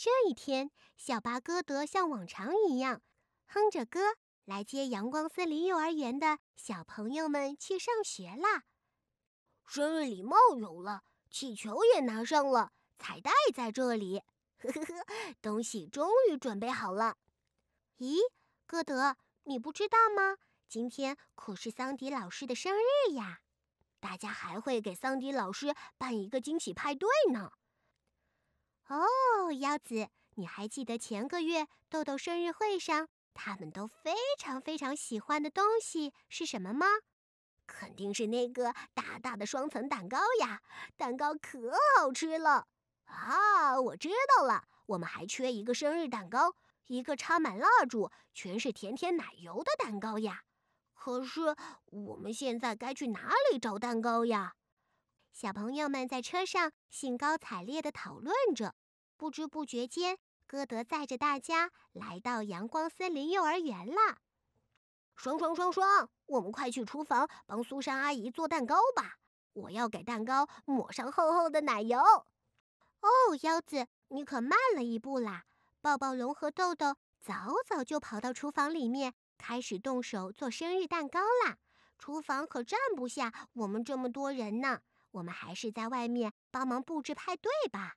这一天，小巴歌德像往常一样，哼着歌来接阳光森林幼儿园的小朋友们去上学啦。生日礼帽有了，气球也拿上了，彩带在这里，呵呵呵，东西终于准备好了。咦，歌德，你不知道吗？今天可是桑迪老师的生日呀，大家还会给桑迪老师办一个惊喜派对呢。腰子，你还记得前个月豆豆生日会上他们都非常非常喜欢的东西是什么吗？肯定是那个大大的双层蛋糕呀！蛋糕可好吃了啊！我知道了，我们还缺一个生日蛋糕，一个插满蜡烛、全是甜甜奶油的蛋糕呀。可是我们现在该去哪里找蛋糕呀？小朋友们在车上兴高采烈地讨论着。不知不觉间，歌德载着大家来到阳光森林幼儿园了。双双双双，我们快去厨房帮苏珊阿姨做蛋糕吧！我要给蛋糕抹上厚厚的奶油。哦，腰子，你可慢了一步啦！抱抱龙和豆豆早早就跑到厨房里面，开始动手做生日蛋糕啦。厨房可站不下我们这么多人呢，我们还是在外面帮忙布置派对吧。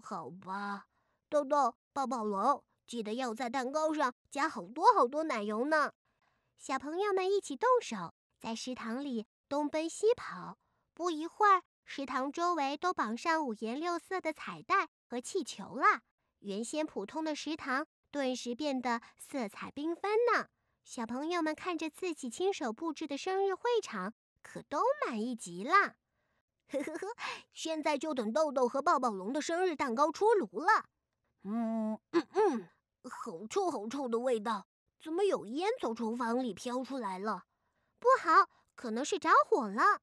好吧，豆豆抱抱龙，记得要在蛋糕上加好多好多奶油呢。小朋友们一起动手，在食堂里东奔西跑。不一会儿，食堂周围都绑上五颜六色的彩带和气球了。原先普通的食堂顿时变得色彩缤纷呢。小朋友们看着自己亲手布置的生日会场，可都满意极了。呵呵呵，现在就等豆豆和抱抱龙的生日蛋糕出炉了。嗯嗯嗯，好臭好臭的味道，怎么有烟从厨房里飘出来了？不好，可能是着火了！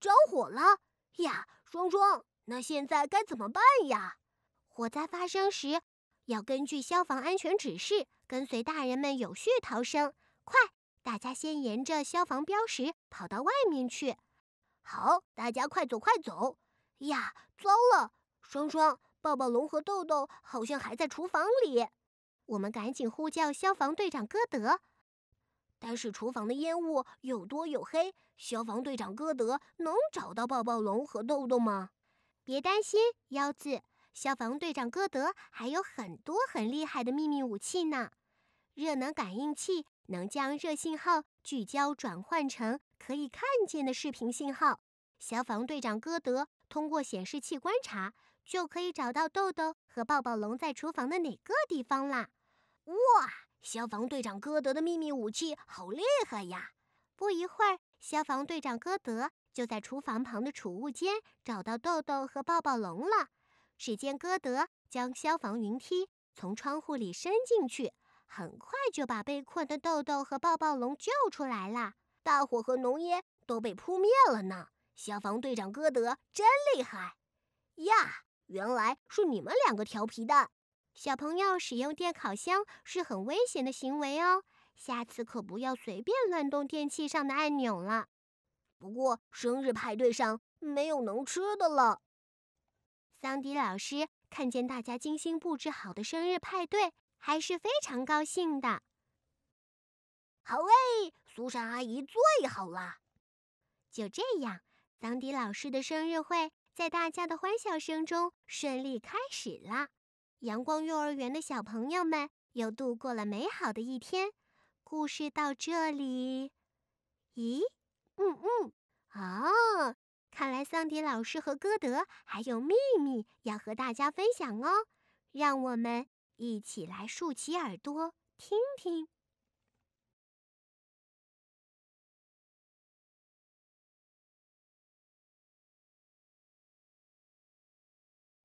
着火了呀！双双，那现在该怎么办呀？火灾发生时，要根据消防安全指示，跟随大人们有序逃生。快，大家先沿着消防标识跑到外面去。好，大家快走快走！呀，糟了，双双、抱抱龙和豆豆好像还在厨房里，我们赶紧呼叫消防队长歌德。但是厨房的烟雾又多又黑，消防队长歌德能找到抱抱龙和豆豆吗？别担心，幺子，消防队长歌德还有很多很厉害的秘密武器呢。热能感应器能将热信号聚焦转换成。可以看见的视频信号，消防队长歌德通过显示器观察，就可以找到豆豆和抱抱龙在厨房的哪个地方啦。哇，消防队长歌德的秘密武器好厉害呀！不一会儿，消防队长歌德就在厨房旁的储物间找到豆豆和抱抱龙了。只见歌德将消防云梯从窗户里伸进去，很快就把被困的豆豆和抱抱龙救出来了。大火和浓烟都被扑灭了呢。消防队长歌德真厉害呀！原来是你们两个调皮的小朋友使用电烤箱是很危险的行为哦。下次可不要随便乱动电器上的按钮了。不过生日派对上没有能吃的了。桑迪老师看见大家精心布置好的生日派对，还是非常高兴的。好喂，苏珊阿姨最好了。就这样，桑迪老师的生日会在大家的欢笑声中顺利开始了。阳光幼儿园的小朋友们又度过了美好的一天。故事到这里，咦？嗯嗯，哦，看来桑迪老师和歌德还有秘密要和大家分享哦。让我们一起来竖起耳朵听听。